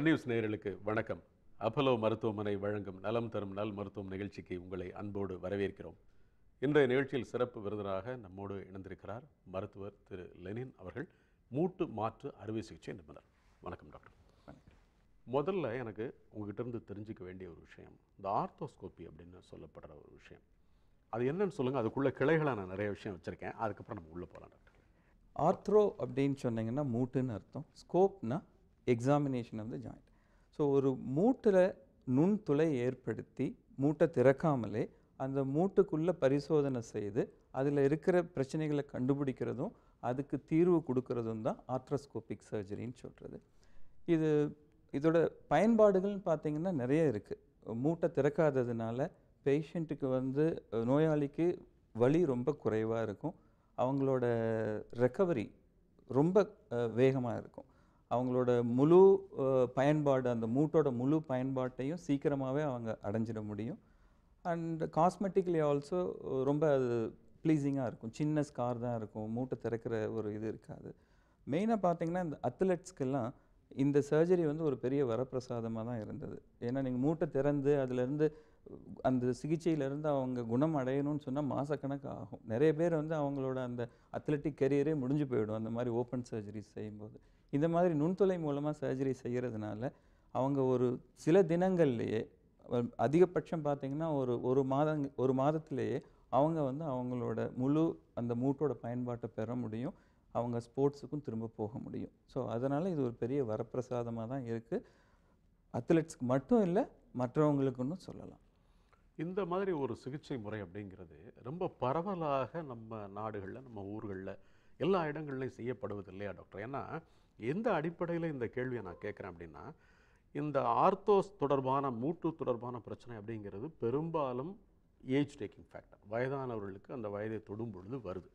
சன்னியூஸ் news நேயர்களுக்கு வணக்கம் Apollo மருத்துவமனை வழங்கும் நலம் தரும் நல் மருத்துவம் நிகழ்ச்சிக்கு உங்களை அன்போடு வரவேற்கிறோம் இன்றைய நிகழ்ச்சியில் சிறப்பு விருதராக நம்மோடு இணைந்திருக்கிறார் மருத்துவர் திரு லெனின் அவர்கள் மூட்டு மாற்று அறுவை சிகிச்சை நிபுணர் வணக்கம் டாக்டர் முதல்ல எனக்கு உங்ககிட்ட இருந்து தெரிஞ்சிக்க வேண்டிய ஒரு விஷயம் இந்த ஆர்த்தோஸ்கோப்பி அப்படின்னு சொல்லப்படுற ஒரு விஷயம் அது என்னன்னு சொல்லுங்கள் அதுக்குள்ளே கிளைகளை நான் நிறைய விஷயம் வச்சுருக்கேன் அதுக்கப்புறம் நம்ம உள்ளே போகலாம் டாக்டர் ஆர்த்ரோ அப்படின்னு சொன்னீங்கன்னா மூட்டுன்னு அர்த்தம் ஸ்கோப்னா examination of the joint so ஒரு மூட்டில் நுண்துளை ஏற்படுத்தி மூட்டை திறக்காமலே அந்த மூட்டுக்குள்ளே பரிசோதனை செய்து அதில் இருக்கிற பிரச்சனைகளை கண்டுபிடிக்கிறதும் அதுக்கு தீர்வு கொடுக்கறதும் தான் ஆர்த்ரோஸ்கோபிக் சர்ஜரின்னு சொல்கிறது இது இதோட பயன்பாடுகள்னு பார்த்திங்கன்னா நிறைய இருக்குது மூட்டை திறக்காததுனால பேஷண்ட்டுக்கு வந்து நோயாளிக்கு வலி ரொம்ப குறைவாக இருக்கும் அவங்களோட ரெக்கவரி ரொம்ப வேகமாக இருக்கும் அவங்களோட முழு பயன்பாடு அந்த மூட்டோட முழு பயன்பாட்டையும் சீக்கிரமாகவே அவங்க அடைஞ்சிட முடியும் அண்ட் காஸ்மெட்டிக்லி ஆல்சோ ரொம்ப அது ப்ளீஸிங்காக இருக்கும் சின்ன ஸ்கார் தான் இருக்கும் மூட்டை திறக்கிற ஒரு இது இருக்காது மெயினாக பார்த்தீங்கன்னா இந்த அத்லெட்ஸ்க்கெல்லாம் இந்த சர்ஜரி வந்து ஒரு பெரிய வரப்பிரசாதமாக தான் இருந்தது ஏன்னா நீங்கள் மூட்டை திறந்து அதுலேருந்து அந்த சிகிச்சையிலேருந்து அவங்க குணம் அடையணும்னு சொன்னால் மாதக்கணக்கு ஆகும் நிறைய பேர் வந்து அவங்களோட அந்த அத்லட்டிக் கரியரே முடிஞ்சு போயிடும் அந்த மாதிரி ஓப்பன் சர்ஜரி செய்யும்போது இந்த மாதிரி நுண்தொலை மூலமாக சர்ஜரி செய்கிறதுனால அவங்க ஒரு சில தினங்கள்லேயே அதிகபட்சம் பார்த்திங்கன்னா ஒரு ஒரு மாதங் ஒரு மாதத்திலேயே அவங்க வந்து அவங்களோட முழு அந்த மூட்டோட பயன்பாட்டை பெற முடியும் அவங்க ஸ்போர்ட்ஸுக்கும் திரும்ப போக முடியும் ஸோ அதனால் இது ஒரு பெரிய வரப்பிரசாதமாக தான் இருக்குது அத்லெட்ஸ்க்கு மட்டும் இல்லை மற்றவங்களுக்குன்னு சொல்லலாம் இந்த மாதிரி ஒரு சிகிச்சை முறை அப்படிங்கிறது ரொம்ப பரவலாக நம்ம நாடுகளில் நம்ம ஊர்களில் எல்லா இடங்கள்லையும் செய்யப்படுவது இல்லையா டாக்டர் ஏன்னா எந்த அடிப்படையில் இந்த கேள்வியை நான் கேட்குறேன் அப்படின்னா இந்த ஆர்த்தோஸ் தொடர்பான மூட்டு தொடர்பான பிரச்சனை அப்படிங்கிறது பெரும்பாலும் ஏஜ் டேக்கிங் ஃபேக்டர் வயதானவர்களுக்கு அந்த வயதை தொடும் பொழுது வருது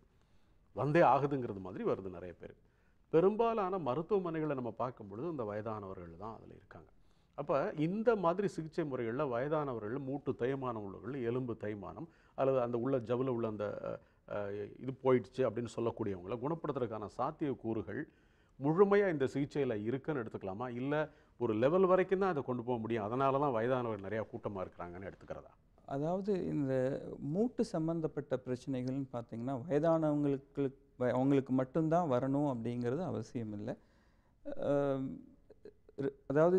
வந்தே ஆகுதுங்கிறது மாதிரி வருது நிறைய பேர் பெரும்பாலான மருத்துவமனைகளை நம்ம பார்க்கும் பொழுது இந்த வயதானவர்கள் தான் அதில் இருக்காங்க அப்போ இந்த மாதிரி சிகிச்சை முறைகளில் வயதானவர்கள் மூட்டு தயமான உள்ளவர்கள் எலும்பு தயமானம் அல்லது அந்த உள்ள ஜவுல உள்ள அந்த இது போயிடுச்சு அப்படின்னு சொல்லக்கூடியவங்களை குணப்படுத்துறதுக்கான சாத்திய கூறுகள் முழுமையாக இந்த சிகிச்சையில் இருக்குன்னு எடுத்துக்கலாமா இல்லை ஒரு லெவல் வரைக்கும் தான் அதை கொண்டு போக முடியும் அதனால தான் வயதானவர் நிறையா கூட்டமாக இருக்கிறாங்கன்னு எடுத்துக்கிறதா அதாவது இந்த மூட்டு சம்மந்தப்பட்ட பிரச்சனைகள்னு பார்த்திங்கன்னா வயதானவங்களுக்கு அவங்களுக்கு மட்டும்தான் வரணும் அப்படிங்கிறது அவசியம் இல்லை அதாவது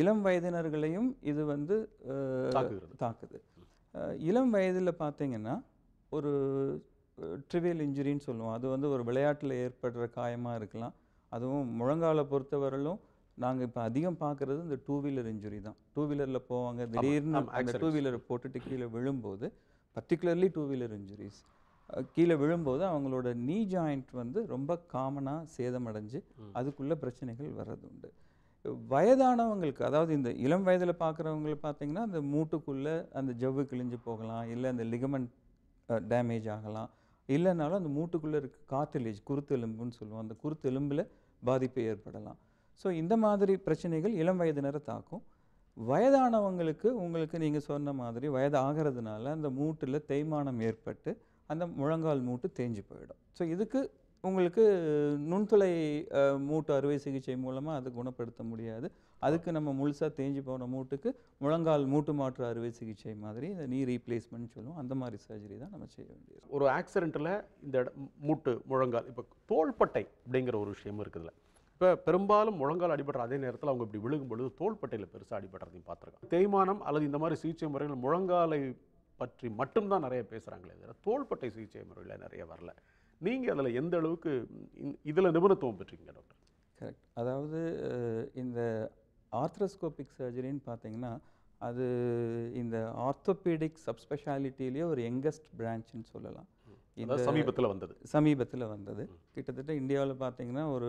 இளம் வயதினர்களையும் இது வந்து தாக்குது இளம் வயதில் பார்த்தீங்கன்னா ஒரு ட்ரிவியல் இன்ஜுரின்னு சொல்லுவோம் அது வந்து ஒரு விளையாட்டில் ஏற்படுற காயமாக இருக்கலாம் அதுவும் முழங்கால பொறுத்தவரையிலும் நாங்கள் இப்போ அதிகம் பார்க்குறது இந்த டூ வீலர் இன்ஜுரி தான் டூ வீலரில் போவாங்க திடீர்னு அந்த டூ வீலரை போட்டுட்டு கீழே விழும்போது பர்டிகுலர்லி டூ வீலர் இன்ஜுரிஸ் கீழே விழும்போது அவங்களோட நீ ஜாயிண்ட் வந்து ரொம்ப காமனாக சேதமடைஞ்சு அதுக்குள்ளே பிரச்சனைகள் வர்றது உண்டு வயதானவங்களுக்கு அதாவது இந்த இளம் வயதில் பார்க்குறவங்களை பார்த்தீங்கன்னா அந்த மூட்டுக்குள்ளே அந்த ஜவ்வு கிழிஞ்சு போகலாம் இல்லை அந்த லிகமெண்ட் டேமேஜ் ஆகலாம் இல்லைனாலும் அந்த மூட்டுக்குள்ளே இருக்க காத்திலேஜ் குருத்து எலும்புன்னு சொல்லுவோம் அந்த குருத்து எலும்பில் பாதிப்பு ஏற்படலாம் ஸோ இந்த மாதிரி பிரச்சனைகள் இளம் வயதினரை தாக்கும் வயதானவங்களுக்கு உங்களுக்கு நீங்கள் சொன்ன மாதிரி வயது ஆகிறதுனால அந்த மூட்டில் தேய்மானம் ஏற்பட்டு அந்த முழங்கால் மூட்டு தேஞ்சு போயிடும் ஸோ இதுக்கு உங்களுக்கு நுண்துளை மூட்டு அறுவை சிகிச்சை மூலமாக அதை குணப்படுத்த முடியாது அதுக்கு நம்ம முழுசாக தேஞ்சு போன மூட்டுக்கு முழங்கால் மூட்டு மாற்று அறுவை சிகிச்சை மாதிரி இந்த நீ ரீப்ளேஸ்மெண்ட் சொல்லுவோம் அந்த மாதிரி சர்ஜரி தான் நம்ம செய்ய வேண்டியது ஒரு ஆக்சிடென்ட்டில் இந்த மூட்டு முழங்கால் இப்போ தோள்பட்டை அப்படிங்கிற ஒரு விஷயம் இருக்குதுல்ல இப்போ பெரும்பாலும் முழங்கால் அடிபடுற அதே நேரத்தில் அவங்க இப்படி விழுகும் பொழுது தோள்பட்டையில் பெருசாக அடிபடுறதையும் பார்த்துருக்காங்க தேய்மானம் அல்லது இந்த மாதிரி சிகிச்சை முறைகள் முழங்காலை பற்றி மட்டும்தான் நிறைய பேசுகிறாங்களே தோள்பட்டை சிகிச்சை முறையில் நிறைய வரல நீங்கள் அதில் எந்த அளவுக்கு இதில் நிபுணத்துவம் பெற்றீங்க டாக்டர் கரெக்ட் அதாவது இந்த ஆர்த்ரோஸ்கோபிக் சர்ஜரின்னு பார்த்தீங்கன்னா அது இந்த ஆர்த்தோபீடிக் சப்ஸ்பெஷாலிட்டிலேயே ஒரு யங்கஸ்ட் பிரான்ச்னு சொல்லலாம் இந்த சமீபத்தில் வந்தது சமீபத்தில் வந்தது கிட்டத்தட்ட இந்தியாவில் பார்த்தீங்கன்னா ஒரு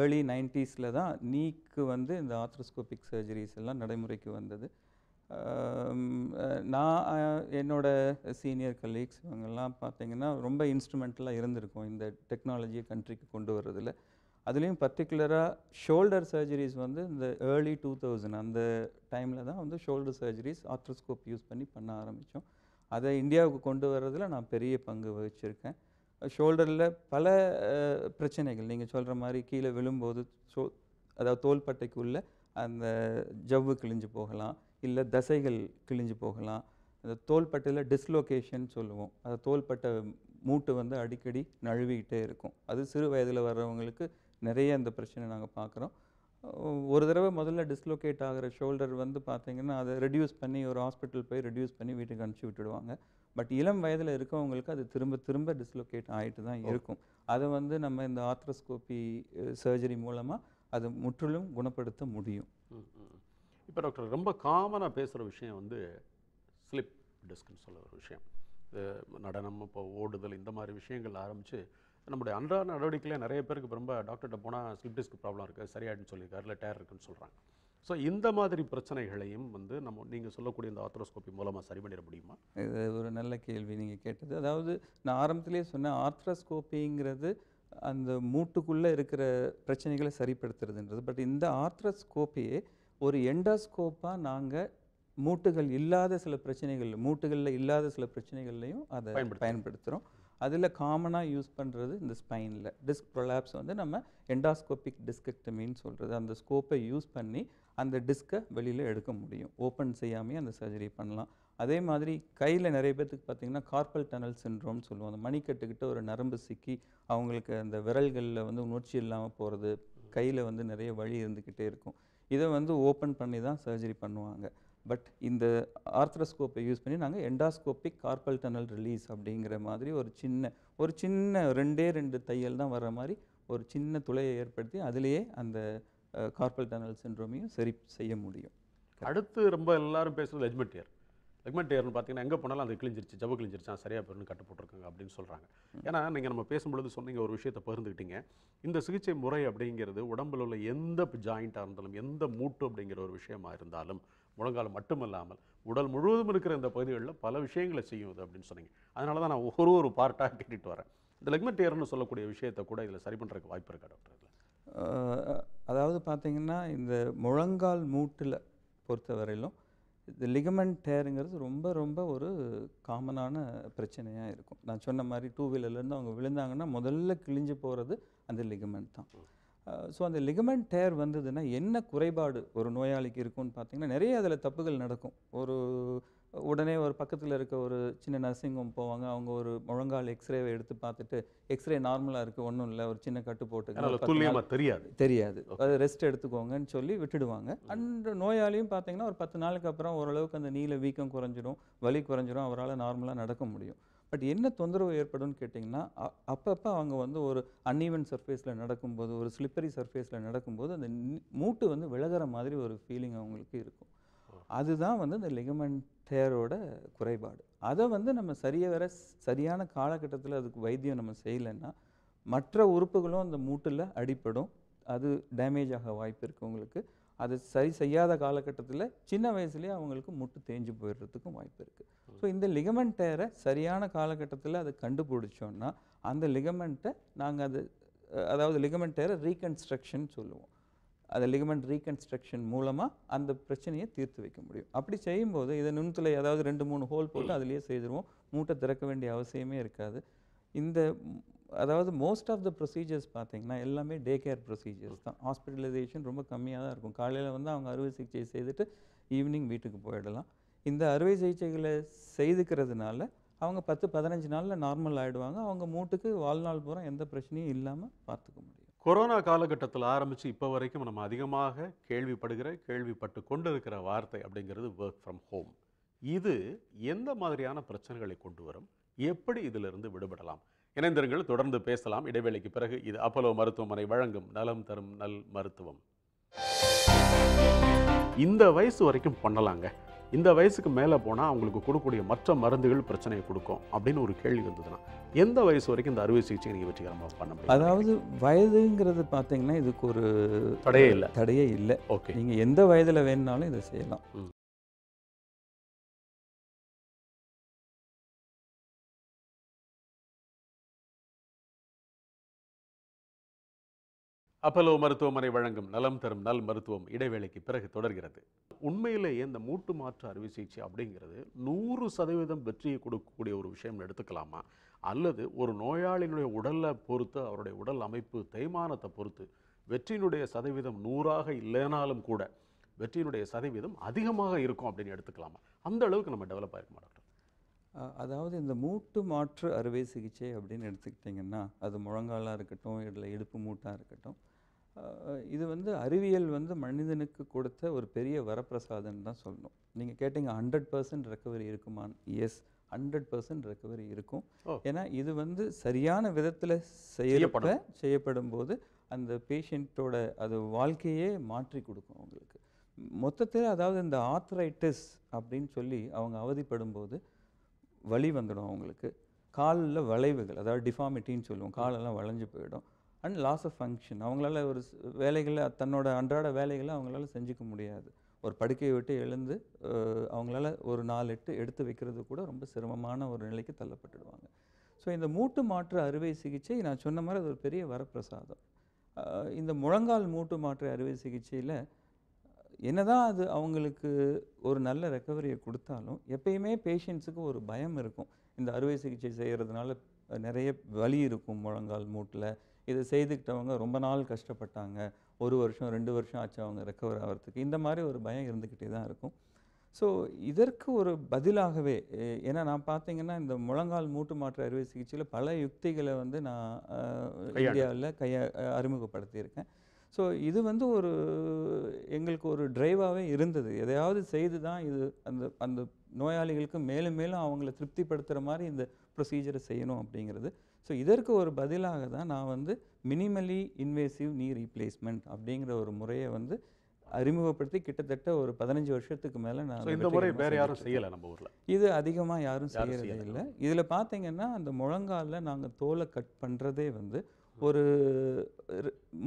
ஏர்லி நைன்டிஸில் தான் நீக்கு வந்து இந்த ஆர்த்ரோஸ்கோபிக் சர்ஜரிஸ் எல்லாம் நடைமுறைக்கு வந்தது நான் என்னோட சீனியர் கலீக்ஸ் இவங்கெல்லாம் பார்த்திங்கன்னா ரொம்ப இன்ஸ்ட்ருமெண்டலாக இருந்திருக்கும் இந்த டெக்னாலஜியை கண்ட்ரிக்கு கொண்டு வர்றதில் அதுலேயும் பர்டிகுலராக ஷோல்டர் சர்ஜரிஸ் வந்து இந்த ஏர்லி டூ தௌசண்ட் அந்த டைமில் தான் வந்து ஷோல்டர் சர்ஜரிஸ் ஆர்த்ரோஸ்கோப் யூஸ் பண்ணி பண்ண ஆரம்பித்தோம் அதை இந்தியாவுக்கு கொண்டு வர்றதில் நான் பெரிய பங்கு வகிச்சிருக்கேன் ஷோல்டரில் பல பிரச்சனைகள் நீங்கள் சொல்கிற மாதிரி கீழே விழும்போது சோ அதாவது தோள்பட்டைக்குள்ளே அந்த ஜவ்வு கிழிஞ்சு போகலாம் இல்லை தசைகள் கிழிஞ்சு போகலாம் இந்த தோள்பட்டையில் டிஸ்லோகேஷன் சொல்லுவோம் அந்த தோள்பட்டை மூட்டு வந்து அடிக்கடி நழுவிக்கிட்டே இருக்கும் அது சிறு வயதில் வர்றவங்களுக்கு நிறைய இந்த பிரச்சனை நாங்கள் பார்க்குறோம் ஒரு தடவை முதல்ல டிஸ்லோகேட் ஆகிற ஷோல்டர் வந்து பார்த்திங்கன்னா அதை ரெடியூஸ் பண்ணி ஒரு ஹாஸ்பிட்டல் போய் ரெடியூஸ் பண்ணி வீட்டுக்கு அனுப்பிச்சி விட்டுடுவாங்க பட் இளம் வயதில் இருக்கவங்களுக்கு அது திரும்ப திரும்ப டிஸ்லோகேட் ஆகிட்டு தான் இருக்கும் அதை வந்து நம்ம இந்த ஆத்ரோஸ்கோபி சர்ஜரி மூலமாக அதை முற்றிலும் குணப்படுத்த முடியும் இப்போ டாக்டர் ரொம்ப காமனாக பேசுகிற விஷயம் வந்து ஸ்லிப் டிஸ்க்னு சொல்ல ஒரு விஷயம் இது நடனம் இப்போ ஓடுதல் இந்த மாதிரி விஷயங்கள் ஆரம்பித்து நம்முடைய அன்றாட நடவடிக்கையில் நிறைய பேருக்கு ரொம்ப டாக்டர்கிட்ட போனால் ஸ்லிப் டிஸ்க் ப்ராப்ளம் இருக்குது சரியாயிடுன்னு சொல்லியிருக்காரு இல்லை டயர் இருக்குன்னு சொல்கிறாங்க ஸோ இந்த மாதிரி பிரச்சனைகளையும் வந்து நம்ம நீங்கள் சொல்லக்கூடிய இந்த ஆத்ரோஸ்கோப்பி மூலமாக சரி பண்ணிட முடியுமா இது ஒரு நல்ல கேள்வி நீங்கள் கேட்டது அதாவது நான் ஆரம்பத்துலேயே சொன்னேன் ஆர்த்ரோஸ்கோப்பிங்கிறது அந்த மூட்டுக்குள்ளே இருக்கிற பிரச்சனைகளை சரிப்படுத்துறதுன்றது பட் இந்த ஆர்த்ரோஸ்கோப்பியே ஒரு எண்டோஸ்கோப்பாக நாங்கள் மூட்டுகள் இல்லாத சில பிரச்சனைகள் மூட்டுகளில் இல்லாத சில பிரச்சனைகள்லையும் அதை பயன்படுத்துகிறோம் அதில் காமனாக யூஸ் பண்ணுறது இந்த ஸ்பைனில் டிஸ்க் ப்ரொலாப்ஸ் வந்து நம்ம எண்டாஸ்கோபிக் டிஸ்கெக்டமின்னு சொல்கிறது அந்த ஸ்கோப்பை யூஸ் பண்ணி அந்த டிஸ்கை வெளியில் எடுக்க முடியும் ஓப்பன் செய்யாமே அந்த சர்ஜரி பண்ணலாம் அதே மாதிரி கையில் நிறைய பேர்த்துக்கு பார்த்திங்கன்னா கார்பல் டனல் சின்ரோம்னு சொல்லுவோம் அந்த மணிக்கட்டுக்கிட்ட ஒரு நரம்பு சிக்கி அவங்களுக்கு அந்த விரல்களில் வந்து உணர்ச்சி இல்லாமல் போகிறது கையில் வந்து நிறைய வழி இருந்துக்கிட்டே இருக்கும் இதை வந்து ஓப்பன் பண்ணி தான் சர்ஜரி பண்ணுவாங்க பட் இந்த ஆர்த்ரஸ்கோப்பை யூஸ் பண்ணி நாங்கள் எண்டாஸ்கோப்பிக் கார்பல் டனல் ரிலீஸ் அப்படிங்கிற மாதிரி ஒரு சின்ன ஒரு சின்ன ரெண்டே ரெண்டு தையல் தான் வர மாதிரி ஒரு சின்ன துளையை ஏற்படுத்தி அதிலேயே அந்த கார்பல் டனல் சின்ரோமையும் சரி செய்ய முடியும் அடுத்து ரொம்ப எல்லாரும் பேசுகிறது எஜ்மெட்டியர் செக்மெண்ட் ஏர்னு பார்த்தீங்கன்னா எங்கே போனாலும் அது கிழிஞ்சிருச்சு ஜவு கிழிஞ்சிருச்சா சரியாக போயிருந்து கட்டு போட்டிருக்காங்க அப்படின்னு சொல்கிறாங்க ஏன்னா நீங்கள் நம்ம பேசும்பொழுது சொன்னீங்க ஒரு விஷயத்தை பகிர்ந்துக்கிட்டீங்க இந்த சிகிச்சை முறை அப்படிங்கிறது உடம்பில் உள்ள எந்த ஜாயிண்ட்டாக இருந்தாலும் எந்த மூட்டு அப்படிங்கிற ஒரு விஷயமா இருந்தாலும் முழங்கால் மட்டுமல்லாமல் உடல் முழுவதும் இருக்கிற இந்த பகுதிகளில் பல விஷயங்களை செய்யும் இது அப்படின்னு சொன்னீங்க அதனால தான் நான் ஒவ்வொரு ஒரு பார்ட்டாக கேட்டுட்டு வரேன் இந்த லெக்மெண்ட் ஏர்னு சொல்லக்கூடிய விஷயத்தை கூட இதில் சரி பண்ணுறதுக்கு வாய்ப்பு இருக்கா டாக்டர் அதாவது பார்த்தீங்கன்னா இந்த முழங்கால் மூட்டில் பொறுத்தவரையிலும் இந்த லிகமெண்ட் டேருங்கிறது ரொம்ப ரொம்ப ஒரு காமனான பிரச்சனையாக இருக்கும் நான் சொன்ன மாதிரி டூ வீலர்லேருந்து அவங்க விழுந்தாங்கன்னா முதல்ல கிழிஞ்சு போகிறது அந்த லிகமெண்ட் தான் ஸோ அந்த லிகமெண்ட் டேர் வந்ததுன்னா என்ன குறைபாடு ஒரு நோயாளிக்கு இருக்கும்னு பார்த்தீங்கன்னா நிறைய அதில் தப்புகள் நடக்கும் ஒரு உடனே ஒரு பக்கத்தில் இருக்க ஒரு சின்ன நர்சிங் ஹோம் போவாங்க அவங்க ஒரு முழங்கால் எக்ஸ்ரேவை எடுத்து பார்த்துட்டு எக்ஸ்ரே நார்மலாக இருக்குது ஒன்றும் இல்லை ஒரு சின்ன கட்டு போட்டு தெரியாது தெரியாது அது ரெஸ்ட் எடுத்துக்கோங்கன்னு சொல்லி விட்டுடுவாங்க அண்ட் நோயாளியும் பார்த்தீங்கன்னா ஒரு பத்து நாளுக்கு அப்புறம் ஓரளவுக்கு அந்த நீல வீக்கம் குறைஞ்சிடும் வலி குறைஞ்சிடும் அவரால் நார்மலாக நடக்க முடியும் பட் என்ன தொந்தரவு ஏற்படும்னு கேட்டிங்கன்னா அப்பப்போ அவங்க வந்து ஒரு அன்ஈவன் சர்ஃபேஸில் நடக்கும்போது ஒரு ஸ்லிப்பரி சர்ஃபேஸில் நடக்கும்போது அந்த மூட்டு வந்து விலகிற மாதிரி ஒரு ஃபீலிங் அவங்களுக்கு இருக்கும் அதுதான் வந்து இந்த லெகமெண்ட் தேரோட குறைபாடு அதை வந்து நம்ம சரியாக வர சரியான காலகட்டத்தில் அதுக்கு வைத்தியம் நம்ம செய்யலைன்னா மற்ற உறுப்புகளும் அந்த மூட்டில் அடிப்படும் அது டேமேஜ் ஆக வாய்ப்பு இருக்குது உங்களுக்கு அது சரி செய்யாத காலகட்டத்தில் சின்ன வயசுலேயே அவங்களுக்கு முட்டு தேஞ்சு போயிடுறதுக்கும் வாய்ப்பு இருக்குது ஸோ இந்த லிகமெண்ட் டேரை சரியான காலகட்டத்தில் அதை கண்டுபிடிச்சோன்னா அந்த லிகமெண்ட்டை நாங்கள் அது அதாவது லிகமெண்ட் டேரை ரீகன்ஸ்ட்ரக்ஷன் சொல்லுவோம் அதை லிகமெண்ட் ரீகன்ஸ்ட்ரக்ஷன் மூலமாக அந்த பிரச்சனையை தீர்த்து வைக்க முடியும் அப்படி செய்யும்போது இதை நுண்துளை ஏதாவது ரெண்டு மூணு ஹோல் போட்டு அதுலேயே செய்திருவோம் மூட்டை திறக்க வேண்டிய அவசியமே இருக்காது இந்த அதாவது மோஸ்ட் ஆஃப் த ப்ரொசீஜர்ஸ் பார்த்தீங்கன்னா எல்லாமே டே கேர் ப்ரொசீஜர்ஸ் தான் ஹாஸ்பிட்டலைசேஷன் ரொம்ப கம்மியாக தான் இருக்கும் காலையில் வந்து அவங்க அறுவை சிகிச்சை செய்துட்டு ஈவினிங் வீட்டுக்கு போயிடலாம் இந்த அறுவை சிகிச்சைகளை செய்துக்கிறதுனால அவங்க பத்து பதினஞ்சு நாளில் நார்மல் ஆகிடுவாங்க அவங்க மூட்டுக்கு வாழ்நாள் பூரா எந்த பிரச்சனையும் இல்லாமல் பார்த்துக்க முடியும் கொரோனா காலகட்டத்தில் ஆரம்பித்து இப்போ வரைக்கும் நம்ம அதிகமாக கேள்விப்படுகிற கேள்விப்பட்டு கொண்டு இருக்கிற வார்த்தை அப்படிங்கிறது ஒர்க் ஃப்ரம் ஹோம் இது எந்த மாதிரியான பிரச்சனைகளை கொண்டு வரும் எப்படி இதிலிருந்து விடுபடலாம் இணைந்திருங்கள் தொடர்ந்து பேசலாம் இடைவேளைக்கு பிறகு இது அப்பலோ மருத்துவமனை வழங்கும் நலம் தரும் நல் மருத்துவம் இந்த வயசு வரைக்கும் பண்ணலாங்க இந்த வயசுக்கு மேலே போனால் அவங்களுக்கு கொடுக்கக்கூடிய மற்ற மருந்துகள் பிரச்சனையை கொடுக்கும் அப்படின்னு ஒரு கேள்வி இருந்ததுன்னா எந்த வயசு வரைக்கும் இந்த அறுவை சிகிச்சை நீங்கள் வெற்றிகரமாக பண்ண முடியும் அதாவது வயதுங்கிறது பார்த்தீங்கன்னா இதுக்கு ஒரு தடையே இல்லை தடையே இல்லை ஓகே நீங்கள் எந்த வயதில் வேணுனாலும் இதை செய்யலாம் அப்பலோ மருத்துவமனை வழங்கும் நலம் தரும் நல் மருத்துவம் இடைவேளைக்கு பிறகு தொடர்கிறது உண்மையிலேயே இந்த மூட்டு மாற்று அறுவை சிகிச்சை அப்படிங்கிறது நூறு சதவீதம் வெற்றியை கொடுக்கக்கூடிய ஒரு விஷயம் எடுத்துக்கலாமா அல்லது ஒரு நோயாளியினுடைய உடலை பொறுத்து அவருடைய உடல் அமைப்பு தேய்மானத்தை பொறுத்து வெற்றியினுடைய சதவீதம் நூறாக இல்லைனாலும் கூட வெற்றியினுடைய சதவீதம் அதிகமாக இருக்கும் அப்படின்னு எடுத்துக்கலாமா அந்த அளவுக்கு நம்ம டெவலப் ஆகிருக்க மாட்டோம் அதாவது இந்த மூட்டு மாற்று அறுவை சிகிச்சை அப்படின்னு எடுத்துக்கிட்டிங்கன்னா அது முழங்காலாக இருக்கட்டும் இல்லை இடுப்பு மூட்டாக இருக்கட்டும் இது வந்து அறிவியல் வந்து மனிதனுக்கு கொடுத்த ஒரு பெரிய வரப்பிரசாதம்னு தான் சொல்லணும் நீங்கள் கேட்டீங்க ஹண்ட்ரட் பர்சன்ட் ரெக்கவரி இருக்குமான்னு எஸ் ஹண்ட்ரட் பர்சன்ட் ரெக்கவரி இருக்கும் ஏன்னா இது வந்து சரியான விதத்தில் செய்யப்பட செய்யப்படும் போது அந்த பேஷண்ட்டோட அது வாழ்க்கையே மாற்றி கொடுக்கும் அவங்களுக்கு மொத்தத்தில் அதாவது இந்த ஆத்ரைட்டிஸ் அப்படின்னு சொல்லி அவங்க அவதிப்படும் போது வழி வந்துடும் அவங்களுக்கு காலில் வளைவுகள் அதாவது டிஃபாமிட்டின்னு சொல்லுவோம் காலெல்லாம் வளைஞ்சு போயிடும் அண்ட் லாஸ் ஆஃப் ஃபங்க்ஷன் அவங்களால ஒரு வேலைகளை தன்னோட அன்றாட வேலைகளை அவங்களால செஞ்சுக்க முடியாது ஒரு படுக்கையை விட்டு எழுந்து அவங்களால ஒரு நாலு எட்டு எடுத்து வைக்கிறது கூட ரொம்ப சிரமமான ஒரு நிலைக்கு தள்ளப்பட்டுடுவாங்க ஸோ இந்த மூட்டு மாற்று அறுவை சிகிச்சை நான் சொன்ன மாதிரி அது ஒரு பெரிய வரப்பிரசாதம் இந்த முழங்கால் மூட்டு மாற்று அறுவை சிகிச்சையில் என்னதான் அது அவங்களுக்கு ஒரு நல்ல ரெக்கவரியை கொடுத்தாலும் எப்பயுமே பேஷண்ட்ஸுக்கு ஒரு பயம் இருக்கும் இந்த அறுவை சிகிச்சை செய்கிறதுனால நிறைய வலி இருக்கும் முழங்கால் மூட்டில் இதை செய்துக்கிட்டவங்க ரொம்ப நாள் கஷ்டப்பட்டாங்க ஒரு வருஷம் ரெண்டு வருஷம் ஆச்சு அவங்க ரெக்கவர் ஆகிறதுக்கு இந்த மாதிரி ஒரு பயம் இருந்துக்கிட்டே தான் இருக்கும் ஸோ இதற்கு ஒரு பதிலாகவே ஏன்னா நான் பார்த்தீங்கன்னா இந்த முழங்கால் மூட்டு மாற்று அறுவை சிகிச்சையில் பல யுக்திகளை வந்து நான் இந்தியாவில் கைய அறிமுகப்படுத்தியிருக்கேன் ஸோ இது வந்து ஒரு எங்களுக்கு ஒரு டிரைவாகவே இருந்தது எதையாவது செய்து தான் இது அந்த அந்த நோயாளிகளுக்கு மேலும் மேலும் அவங்கள திருப்திப்படுத்துகிற மாதிரி இந்த ப்ரொசீஜரை செய்யணும் அப்படிங்கிறது ஸோ இதற்கு ஒரு பதிலாக தான் நான் வந்து மினிமலி இன்வேசிவ் நீ ரீப்ளேஸ்மெண்ட் அப்படிங்கிற ஒரு முறையை வந்து அறிமுகப்படுத்தி கிட்டத்தட்ட ஒரு பதினஞ்சு வருஷத்துக்கு மேலே நான் இந்த முறை வேறு யாரும் செய்யலை நம்ம ஊரில் இது அதிகமாக யாரும் செய்யறதே இல்லை இதில் பார்த்தீங்கன்னா அந்த முழங்காலில் நாங்கள் தோலை கட் பண்ணுறதே வந்து ஒரு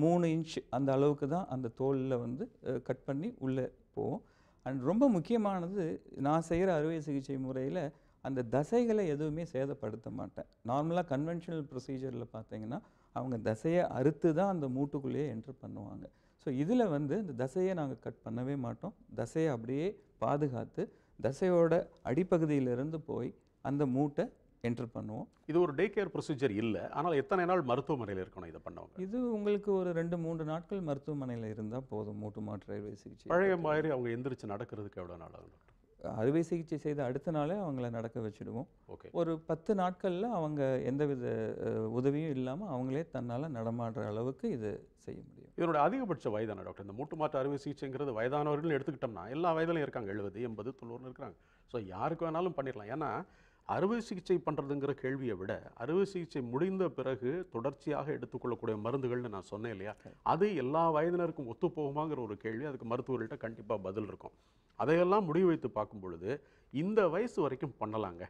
மூணு இன்ச் அந்த அளவுக்கு தான் அந்த தோலில் வந்து கட் பண்ணி உள்ளே போவோம் அண்ட் ரொம்ப முக்கியமானது நான் செய்கிற அறுவை சிகிச்சை முறையில் அந்த தசைகளை எதுவுமே சேதப்படுத்த மாட்டேன் நார்மலாக கன்வென்ஷனல் ப்ரொசீஜரில் பார்த்தீங்கன்னா அவங்க தசையை அறுத்து தான் அந்த மூட்டுக்குள்ளேயே என்ட்ரு பண்ணுவாங்க ஸோ இதில் வந்து இந்த தசையை நாங்கள் கட் பண்ணவே மாட்டோம் தசையை அப்படியே பாதுகாத்து தசையோட அடிப்பகுதியிலிருந்து போய் அந்த மூட்டை என்டர் பண்ணுவோம் இது ஒரு டே கேர் ப்ரொசீஜர் இல்லை ஆனால் எத்தனை நாள் மருத்துவமனையில் இருக்கணும் இதை பண்ணுவாங்க இது உங்களுக்கு ஒரு ரெண்டு மூன்று நாட்கள் மருத்துவமனையில் இருந்தால் போதும் மூட்டு மாற்று அறுவை சிகிச்சை பழைய மாதிரி அவங்க எந்திரிச்சு நடக்கிறதுக்கு எவ்வளோ நாள் ஆகும் அறுவை சிகிச்சை செய்த அடுத்த நாளே அவங்கள நடக்க வச்சுடுவோம் ஒரு பத்து நாட்களில் அவங்க எந்தவித உதவியும் இல்லாமல் அவங்களே தன்னால் நடமாடுற அளவுக்கு இது செய்ய முடியும் இதனுடைய அதிகபட்ச வயதான டாக்டர் இந்த மூட்டு மாற்று அறுவை சிகிச்சைங்கிறது வயதானவர்கள் எடுத்துக்கிட்டோம்னா எல்லா வயதிலும் இருக்காங்க எழுபது எண்பது தொண்ணூறுன்னு இருக்கிறாங்க ஸோ யாருக்கு வேணாலும் பண்ணிடலாம் ஏன்னா அறுவை சிகிச்சை பண்ணுறதுங்கிற கேள்வியை விட அறுவை சிகிச்சை முடிந்த பிறகு தொடர்ச்சியாக எடுத்துக்கொள்ளக்கூடிய மருந்துகள்னு நான் சொன்னேன் இல்லையா அது எல்லா வயதினருக்கும் ஒத்து போகுமாங்கிற ஒரு கேள்வி அதுக்கு மருத்துவர்கள்ட்ட கண்டிப்பாக பதில் இருக்கும் அதையெல்லாம் முடிவு வைத்து பார்க்கும் பொழுது இந்த வயசு வரைக்கும் பண்ணலாங்க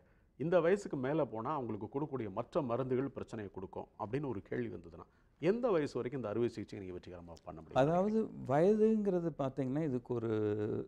இந்த வயசுக்கு மேலே போனால் அவங்களுக்கு கொடுக்கக்கூடிய மற்ற மருந்துகள் பிரச்சனையை கொடுக்கும் அப்படின்னு ஒரு கேள்வி வந்ததுன்னா எந்த வயசு வரைக்கும் இந்த அறுவை சிகிச்சை நீங்கள் வெற்றிகரமாக பண்ண முடியும் அதாவது வயதுங்கிறது பார்த்தீங்கன்னா இதுக்கு ஒரு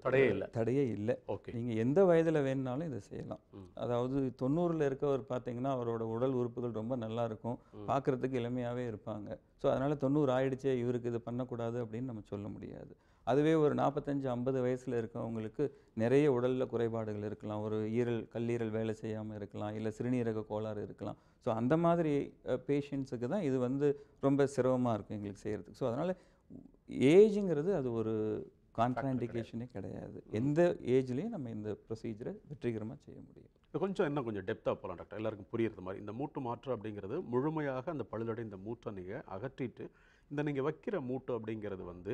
தடையே இல்லை தடையே இல்லை ஓகே நீங்கள் எந்த வயதில் வேணுனாலும் இதை செய்யலாம் அதாவது தொண்ணூறில் இருக்கவர் பார்த்தீங்கன்னா அவரோட உடல் உறுப்புகள் ரொம்ப நல்லா இருக்கும் பார்க்குறதுக்கு இளமையாகவே இருப்பாங்க ஸோ அதனால் தொண்ணூறு ஆயிடுச்சே இவருக்கு இது பண்ணக்கூடாது அப்படின்னு நம்ம சொல்ல முடியாது அதுவே ஒரு நாற்பத்தஞ்சு ஐம்பது வயசில் இருக்கவங்களுக்கு நிறைய உடலில் குறைபாடுகள் இருக்கலாம் ஒரு ஈரல் கல்லீரல் வேலை செய்யாமல் இருக்கலாம் இல்லை சிறுநீரக கோளாறு இருக்கலாம் ஸோ அந்த மாதிரி பேஷண்ட்ஸுக்கு தான் இது வந்து ரொம்ப சிரமமாக இருக்கும் எங்களுக்கு செய்கிறதுக்கு ஸோ அதனால் ஏஜுங்கிறது அது ஒரு கான்ட்ராண்டிகேஷனே கிடையாது எந்த ஏஜ்லேயும் நம்ம இந்த ப்ரொசீஜரை வெற்றிகரமாக செய்ய முடியும் கொஞ்சம் என்ன கொஞ்சம் டெப்த்தாக போகலாம் டாக்டர் எல்லாருக்கும் புரியுறது மாதிரி இந்த மூட்டு மாற்று அப்படிங்கிறது முழுமையாக அந்த பழுதடை இந்த மூட்டை நீங்கள் அகற்றிட்டு இந்த நீங்கள் வைக்கிற மூட்டு அப்படிங்கிறது வந்து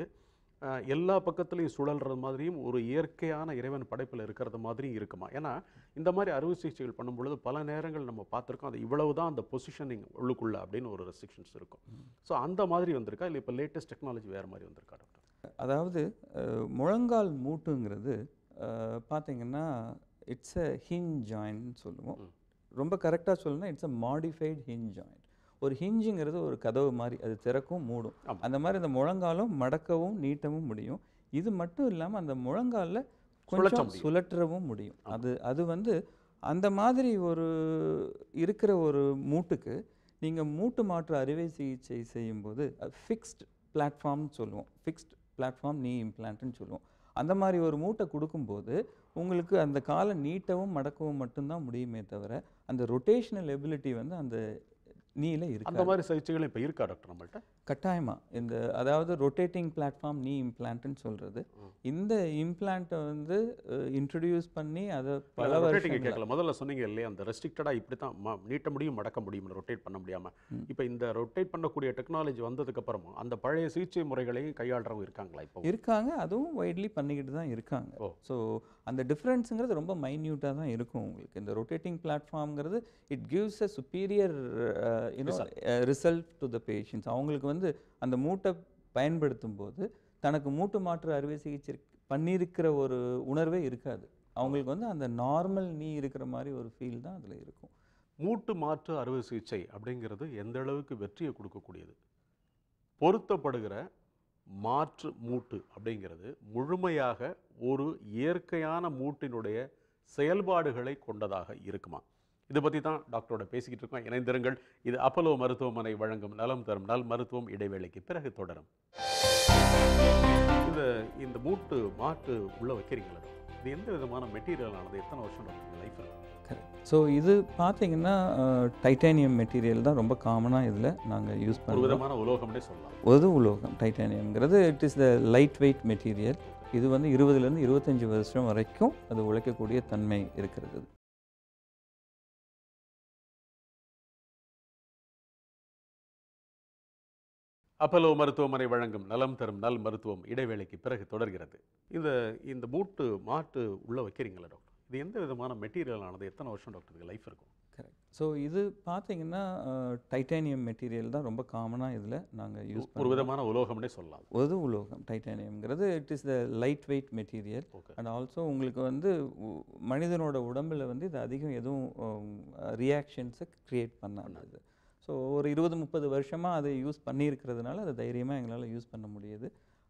எல்லா பக்கத்துலேயும் சுழல்றது மாதிரியும் ஒரு இயற்கையான இறைவன் படைப்பில் இருக்கிறது மாதிரியும் இருக்குமா ஏன்னா இந்த மாதிரி அறுவை சிகிச்சைகள் பண்ணும்பொழுது பல நேரங்கள் நம்ம பார்த்துருக்கோம் அது இவ்வளவு தான் அந்த பொசிஷனிங் உள்ளுக்குள்ளே அப்படின்னு ஒரு ரெஸ்ட்ரிக்ஷன்ஸ் இருக்கும் ஸோ அந்த மாதிரி வந்திருக்கா இல்லை இப்போ லேட்டஸ்ட் டெக்னாலஜி வேறு மாதிரி வந்திருக்கா டாக்டர் அதாவது முழங்கால் மூட்டுங்கிறது பார்த்தீங்கன்னா இட்ஸ் அ ஹின் ஜாயின்னு சொல்லுவோம் ரொம்ப கரெக்டாக சொல்லணும்னா it's a modified hinge joint ஒரு ஹிஞ்சுங்கிறது ஒரு கதவு மாதிரி அது திறக்கும் மூடும் அந்த மாதிரி அந்த முழங்காலும் மடக்கவும் நீட்டவும் முடியும் இது மட்டும் இல்லாமல் அந்த முழங்காலில் கொஞ்சம் சுழற்றவும் முடியும் அது அது வந்து அந்த மாதிரி ஒரு இருக்கிற ஒரு மூட்டுக்கு நீங்கள் மூட்டு மாற்று அறுவை சிகிச்சை செய்யும்போது ஃபிக்ஸ்ட் பிளாட்ஃபார்ம்னு சொல்லுவோம் ஃபிக்ஸ்ட் பிளாட்ஃபார்ம் நீ இம்ப்ளான்ட்னு சொல்லுவோம் அந்த மாதிரி ஒரு மூட்டை கொடுக்கும்போது உங்களுக்கு அந்த காலை நீட்டவும் மடக்கவும் மட்டும்தான் முடியுமே தவிர அந்த ரொட்டேஷனல் எபிலிட்டி வந்து அந்த நீல இருக்கு அந்த மாதிரி சிகிச்சைகள் இப்போ இருக்கா டாக்டர் நம்மள்ட்ட கட்டாயமாக இந்த அதாவது ரொட்டேட்டிங் பிளாட்ஃபார்ம் நீ இம்ப்ளான்ட்னு சொல்கிறது இந்த இம்ப்ளான்ட்டை வந்து இன்ட்ரடியூஸ் பண்ணி அதை பல வருஷம் கேட்கல முதல்ல சொன்னீங்க இல்லையா அந்த ரெஸ்ட்ரிக்டடாக இப்படி தான் நீட்ட முடியும் மடக்க முடியும் ரொட்டேட் பண்ண முடியாமல் இப்போ இந்த ரொட்டேட் பண்ணக்கூடிய டெக்னாலஜி வந்ததுக்கப்புறமா அந்த பழைய சிகிச்சை முறைகளையும் கையாளுறவங்க இருக்காங்களா இப்போ இருக்காங்க அதுவும் வைட்லி பண்ணிக்கிட்டு தான் இருக்காங்க ஸோ அந்த டிஃப்ரென்ஸுங்கிறது ரொம்ப மைன்யூட்டாக தான் இருக்கும் உங்களுக்கு இந்த ரொட்டேட்டிங் பிளாட்ஃபார்ம்ங்கிறது it gives a superior result to the patients அவங்களுக்கு வந்து வந்து அந்த மூட்டை பயன்படுத்தும் போது தனக்கு மூட்டு மாற்று அறுவை சிகிச்சை பண்ணியிருக்கிற ஒரு உணர்வே இருக்காது அவங்களுக்கு வந்து அந்த நார்மல் நீ இருக்கிற மாதிரி ஒரு ஃபீல் தான் அதில் இருக்கும் மூட்டு மாற்று அறுவை சிகிச்சை அப்படிங்கிறது எந்த அளவுக்கு வெற்றியை கொடுக்கக்கூடியது பொருத்தப்படுகிற மாற்று மூட்டு அப்படிங்கிறது முழுமையாக ஒரு இயற்கையான மூட்டினுடைய செயல்பாடுகளை கொண்டதாக இருக்குமா இதை பற்றி தான் டாக்டரோட பேசிக்கிட்டு இருக்கோம் இணைந்திருங்கள் இது அப்பலோ மருத்துவமனை வழங்கும் நலம் தரும் நல் மருத்துவம் இடைவேளைக்கு பிறகு தொடரும் இந்த இந்த மூட்டு மாட்டு உள்ளே வைக்கிறீங்களா இது எந்த விதமான மெட்டீரியல் ஆனது எத்தனை வருஷம் லைஃப்பில் ஸோ இது பார்த்தீங்கன்னா டைட்டானியம் மெட்டீரியல் தான் ரொம்ப காமனாக இதில் நாங்கள் யூஸ் பண்ணுறோம் விதமான உலோகம்னே சொல்லலாம் ஒரு உலோகம் டைட்டானியம்ங்கிறது it is the light weight material இது வந்து இருபதுலேருந்து இருபத்தஞ்சி வருஷம் வரைக்கும் அது உழைக்கக்கூடிய தன்மை இருக்கிறது அப்பலோ மருத்துவமனை வழங்கும் நலம் தரும் நல் மருத்துவம் இடைவேளைக்கு பிறகு தொடர்கிறது இந்த இந்த மூட்டு மாட்டு உள்ளே வைக்கிறீங்களா டாக்டர் இது எந்த விதமான மெட்டீரியல் ஆனது எத்தனை வருஷம் டாக்டர் இது லைஃப் இருக்கும் கரெக்ட் ஸோ இது பார்த்தீங்கன்னா டைட்டானியம் மெட்டீரியல் தான் ரொம்ப காமனாக இதில் நாங்கள் யூஸ் ஒரு விதமான உலோகம்னே சொல்லலாம் ஒரு உலோகம் டைட்டானியம்ங்கிறது it is the light weight material and also உங்களுக்கு வந்து மனிதனோட உடம்பில் வந்து இது அதிகம் எதுவும் ரியாக்ஷன்ஸை க்ரியேட் பண்ணாது ஸோ ஒரு இருபது முப்பது வருஷமாக அதை யூஸ் பண்ணியிருக்கிறதுனால அதை தைரியமாக எங்களால் யூஸ் பண்ண முடியுது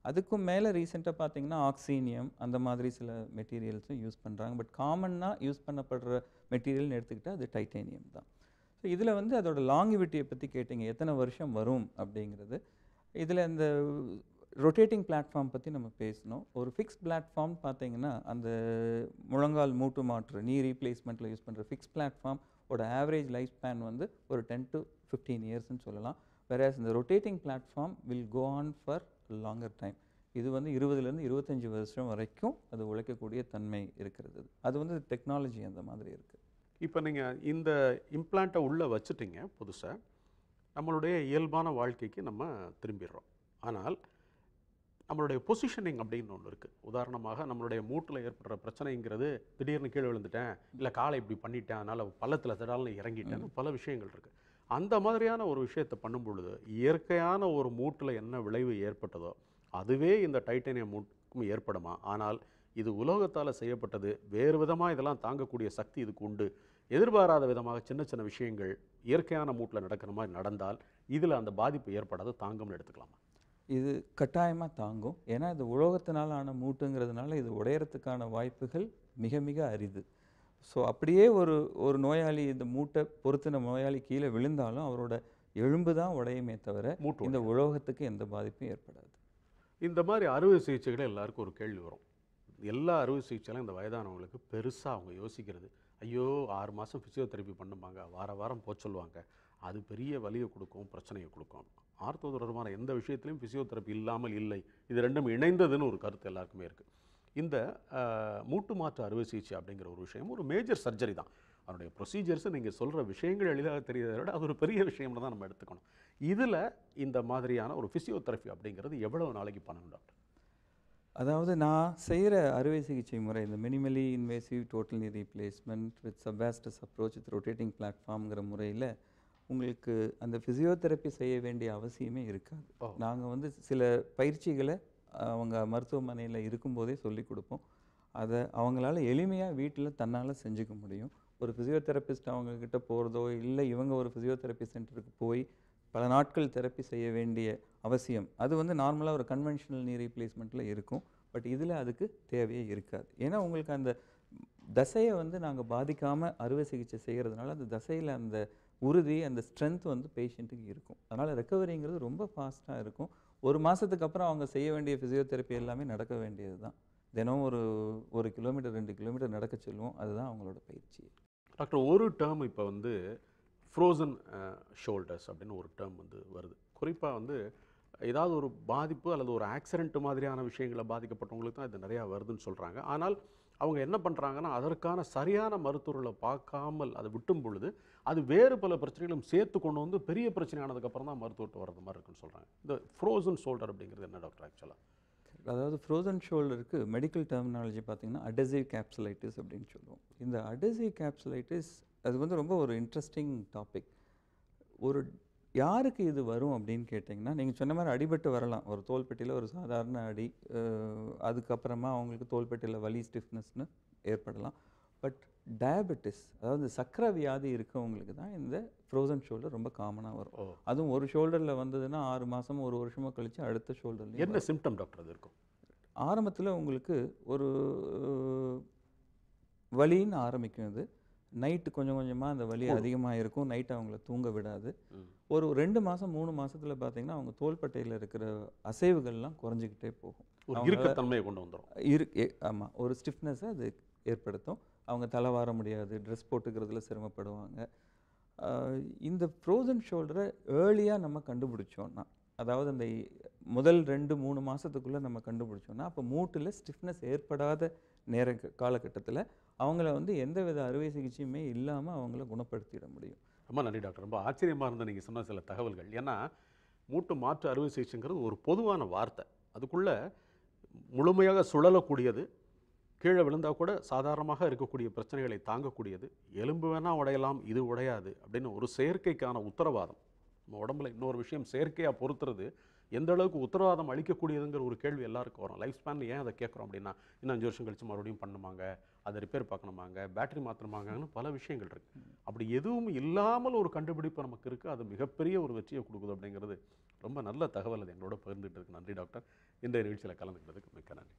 அதுக்கும் மேலே ரீசெண்டாக பார்த்தீங்கன்னா ஆக்சீனியம் அந்த மாதிரி சில மெட்டீரியல்ஸும் யூஸ் பண்ணுறாங்க பட் காமன்னாக யூஸ் பண்ணப்படுற மெட்டீரியல்னு எடுத்துக்கிட்டால் அது டைட்டேனியம் தான் ஸோ இதில் வந்து அதோட லாங்கிவிட்டியை பற்றி கேட்டிங்க எத்தனை வருஷம் வரும் அப்படிங்கிறது இதில் இந்த ரொட்டேட்டிங் பிளாட்ஃபார்ம் பற்றி நம்ம பேசணும் ஒரு ஃபிக்ஸ் பிளாட்ஃபார்ம் பார்த்தீங்கன்னா அந்த முழங்கால் மூட்டு மாற்று நீ ரீப்ளேஸ்மெண்ட்டில் யூஸ் பண்ணுற ஃபிக்ஸ் பிளாட்ஃபார்ம் ஓட ஆவரேஜ் லைஃப் ஸ்பேன் வந்து ஒரு டென் டு ஃபிஃப்டீன் இயர்ஸ்னு சொல்லலாம் வேறஸ் இந்த rotating platform will go on for longer time இது வந்து இருபதுலேருந்து இருபத்தஞ்சி வருஷம் வரைக்கும் அது உழைக்கக்கூடிய தன்மை இருக்கிறது அது வந்து டெக்னாலஜி அந்த மாதிரி இருக்குது இப்போ நீங்கள் இந்த இம்ப்ளாண்ட்டை உள்ளே வச்சுட்டிங்க புதுசாக நம்மளுடைய இயல்பான வாழ்க்கைக்கு நம்ம திரும்பிடுறோம் ஆனால் நம்மளுடைய பொசிஷனிங் அப்படின்னு ஒன்று இருக்குது உதாரணமாக நம்மளுடைய மூட்டில் ஏற்படுற பிரச்சனைங்கிறது திடீர்னு கீழே விழுந்துட்டேன் இல்லை காலை இப்படி பண்ணிட்டேன் அதனால் பள்ளத்தில் திடால்னு இறங்கிட்டேன்னு பல விஷயங்கள் இருக்குது அந்த மாதிரியான ஒரு விஷயத்தை பண்ணும் பொழுது இயற்கையான ஒரு மூட்டில் என்ன விளைவு ஏற்பட்டதோ அதுவே இந்த டைட்டேனியம் மூட்டுக்கும் ஏற்படுமா ஆனால் இது உலோகத்தால் செய்யப்பட்டது வேறு விதமாக இதெல்லாம் தாங்கக்கூடிய சக்தி இதுக்கு உண்டு எதிர்பாராத விதமாக சின்ன சின்ன விஷயங்கள் இயற்கையான மூட்டில் நடக்கிற மாதிரி நடந்தால் இதில் அந்த பாதிப்பு ஏற்படாத தாங்கம்னு எடுத்துக்கலாமா இது கட்டாயமாக தாங்கும் ஏன்னா இது உலோகத்தினால் ஆன மூட்டுங்கிறதுனால இது உடையறதுக்கான வாய்ப்புகள் மிக மிக அரிது ஸோ அப்படியே ஒரு ஒரு நோயாளி இந்த மூட்டை பொறுத்துன நோயாளி கீழே விழுந்தாலும் அவரோட எலும்பு தான் உடையுமே தவிர மூட்டு இந்த உலோகத்துக்கு எந்த பாதிப்பும் ஏற்படாது இந்த மாதிரி அறுவை சிகிச்சைகளை எல்லாருக்கும் ஒரு கேள்வி வரும் எல்லா அறுவை சிகிச்சைலாம் இந்த வயதானவங்களுக்கு பெருசாக அவங்க யோசிக்கிறது ஐயோ ஆறு மாதம் ஃபிசியோதெரப்பி பண்ணுவாங்க வார வாரம் போக சொல்லுவாங்க அது பெரிய வலியை கொடுக்கும் பிரச்சனையை கொடுக்கும் ஆர்த்தோ தொடர்பான எந்த விஷயத்திலையும் ஃபிசியோதெரப்பி இல்லாமல் இல்லை இது ரெண்டும் இணைந்ததுன்னு ஒரு கருத்து எல்லாருக்குமே இருக்குது இந்த மூட்டு மாற்று அறுவை சிகிச்சை அப்படிங்கிற ஒரு விஷயம் ஒரு மேஜர் சர்ஜரி தான் அதனுடைய ப்ரொசீஜர்ஸை நீங்கள் சொல்கிற விஷயங்கள் எளிதாக தெரிகிறத விட அது ஒரு பெரிய விஷயம்னு தான் நம்ம எடுத்துக்கணும் இதில் இந்த மாதிரியான ஒரு ஃபிசியோதெரப்பி அப்படிங்கிறது எவ்வளோ நாளைக்கு பண்ணணும் டாக்டர் அதாவது நான் செய்கிற அறுவை சிகிச்சை முறை இந்த minimally invasive totally replacement with subvastus approach with rotating பிளாட்ஃபார்ம்ங்கிற முறையில் உங்களுக்கு அந்த ஃபிசியோதெரப்பி செய்ய வேண்டிய அவசியமே இருக்காது நாங்கள் வந்து சில பயிற்சிகளை அவங்க மருத்துவமனையில் இருக்கும்போதே சொல்லி கொடுப்போம் அதை அவங்களால எளிமையாக வீட்டில் தன்னால் செஞ்சுக்க முடியும் ஒரு ஃபிசியோதெரப்பிஸ்ட் அவங்கக்கிட்ட போகிறதோ இல்லை இவங்க ஒரு ஃபிசியோதெரப்பி சென்டருக்கு போய் பல நாட்கள் தெரப்பி செய்ய வேண்டிய அவசியம் அது வந்து நார்மலாக ஒரு கன்வென்ஷனல் நீ ரீப்ளேஸ்மெண்ட்டில் இருக்கும் பட் இதில் அதுக்கு தேவையே இருக்காது ஏன்னா உங்களுக்கு அந்த தசையை வந்து நாங்கள் பாதிக்காமல் அறுவை சிகிச்சை செய்கிறதுனால அந்த தசையில் அந்த உறுதி அந்த ஸ்ட்ரென்த் வந்து பேஷண்ட்டுக்கு இருக்கும் அதனால் ரெக்கவரிங்கிறது ரொம்ப ஃபாஸ்ட்டாக இருக்கும் ஒரு மாதத்துக்கு அப்புறம் அவங்க செய்ய வேண்டிய ஃபிசியோதெரப்பி எல்லாமே நடக்க வேண்டியது தான் தினம் ஒரு ஒரு கிலோமீட்டர் ரெண்டு கிலோமீட்டர் நடக்க சொல்லுவோம் அதுதான் அவங்களோட பயிற்சி டாக்டர் ஒரு டேர்ம் இப்போ வந்து ஃப்ரோசன் ஷோல்டர்ஸ் அப்படின்னு ஒரு டேர்ம் வந்து வருது குறிப்பாக வந்து ஏதாவது ஒரு பாதிப்பு அல்லது ஒரு ஆக்சிடென்ட் மாதிரியான விஷயங்களை பாதிக்கப்பட்டவங்களுக்கு தான் இது நிறையா வருதுன்னு சொல்கிறாங்க ஆனால் அவங்க என்ன பண்ணுறாங்கன்னா அதற்கான சரியான மருத்துவர்களை பார்க்காமல் அதை விட்டும் பொழுது அது வேறு பல பிரச்சனைகளும் சேர்த்து கொண்டு வந்து பெரிய பிரச்சனை ஆனதுக்கப்புறம் தான் மருத்துவட்டு வர்றது மாதிரி இருக்குன்னு சொல்கிறாங்க இந்த ஃப்ரோசன் ஷோல்டர் அப்படிங்கிறது என்ன டாக்டர் ஆக்சுவலாக அதாவது ஃப்ரோசன் ஷோல்டருக்கு மெடிக்கல் டெர்மினாலஜி பார்த்தீங்கன்னா அடசிவ் கேப்சுலைட்டிஸ் அப்படின்னு சொல்லுவோம் இந்த அடசிவ் கேப்சுலைட்டிஸ் அது வந்து ரொம்ப ஒரு இன்ட்ரெஸ்டிங் டாபிக் ஒரு யாருக்கு இது வரும் அப்படின்னு கேட்டிங்கன்னா நீங்கள் சொன்ன மாதிரி அடிபட்டு வரலாம் ஒரு தோல்பெட்டியில் ஒரு சாதாரண அடி அதுக்கப்புறமா அவங்களுக்கு தோல்பெட்டியில் வலி ஸ்டிஃப்னஸ்னு ஏற்படலாம் பட் டயபெட்டிஸ் அதாவது சக்கரை வியாதி இருக்கவங்களுக்கு தான் இந்த ஃப்ரோசன் ஷோல்டர் ரொம்ப காமனாக வரும் அதுவும் ஒரு ஷோல்டரில் வந்ததுன்னா ஆறு மாதம் ஒரு வருஷமாக கழித்து அடுத்த ஷோல்டரில் என்ன சிம்டம் டாக்டர் அது இருக்கும் ஆரம்பத்தில் உங்களுக்கு ஒரு வலின்னு ஆரம்பிக்கும் அது நைட்டு கொஞ்சம் கொஞ்சமாக அந்த வலி அதிகமாக இருக்கும் நைட் அவங்கள தூங்க விடாது ஒரு ரெண்டு மாதம் மூணு மாதத்தில் பார்த்தீங்கன்னா அவங்க தோள்பட்டையில் இருக்கிற அசைவுகள்லாம் குறைஞ்சிக்கிட்டே போகும் இறுக்கத்தன்மையை கொண்டு வந்துடும் இரு ஆமாம் ஒரு ஸ்டிஃப்னஸை அது ஏற்படுத்தும் அவங்க தலை வார முடியாது ட்ரெஸ் போட்டுக்கிறதுல சிரமப்படுவாங்க இந்த ஃப்ரோசன் ஷோல்டரை ஏர்லியாக நம்ம கண்டுபிடிச்சோன்னா அதாவது அந்த முதல் ரெண்டு மூணு மாதத்துக்குள்ளே நம்ம கண்டுபிடிச்சோன்னா அப்போ மூட்டில் ஸ்டிஃப்னஸ் ஏற்படாத நேர காலகட்டத்தில் அவங்கள வந்து எந்த வித அறுவை சிகிச்சையுமே இல்லாமல் அவங்கள குணப்படுத்திட முடியும் ரொம்ப நன்றி டாக்டர் ரொம்ப ஆச்சரியமாக இருந்த நீங்கள் சொன்ன சில தகவல்கள் ஏன்னா மூட்டு மாற்று அறுவை சிகிச்சைங்கிறது ஒரு பொதுவான வார்த்தை அதுக்குள்ளே முழுமையாக சுழலக்கூடியது கீழே விழுந்தால் கூட சாதாரணமாக இருக்கக்கூடிய பிரச்சனைகளை தாங்கக்கூடியது எலும்பு வேணால் உடையலாம் இது உடையாது அப்படின்னு ஒரு செயற்கைக்கான உத்தரவாதம் நம்ம உடம்புல இன்னொரு விஷயம் செயற்கையாக பொறுத்துறது எந்த அளவுக்கு உத்தரவாதம் அளிக்கக்கூடியதுங்கிற ஒரு கேள்வி எல்லாருக்கும் வரும் லைஃப் ஸ்பேனில் ஏன் அதை கேட்குறோம் அப்படின்னா இன்னும் அஞ்சு வருஷம் கழிச்சு மறுபடியும் பண்ணுமாங்க அதை ரிப்பேர் பார்க்கணுமாங்க பேட்டரி மாற்றணுமாங்கன்னு பல விஷயங்கள் இருக்குது அப்படி எதுவும் இல்லாமல் ஒரு கண்டுபிடிப்பு நமக்கு இருக்குது அது மிகப்பெரிய ஒரு வெற்றியை கொடுக்குது அப்படிங்கிறது ரொம்ப நல்ல தகவல் அது எங்களோட இருக்குது நன்றி டாக்டர் இந்த நிகழ்ச்சியில் கலந்துக்கிறதுக்கு மிக்க நன்றி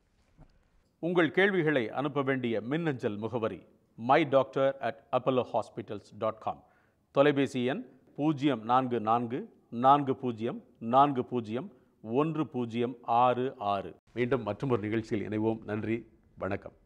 உங்கள் கேள்விகளை அனுப்ப வேண்டிய மின்னஞ்சல் முகவரி my doctor at Apollo hospitals dot com தொலைபேசி எண் பூஜ்ஜியம் நான்கு நான்கு நான்கு பூஜ்ஜியம் நான்கு பூஜ்ஜியம் ஒன்று பூஜ்ஜியம் ஆறு ஆறு மீண்டும் மற்றொரு நிகழ்ச்சியில் இணைவோம் நன்றி வணக்கம்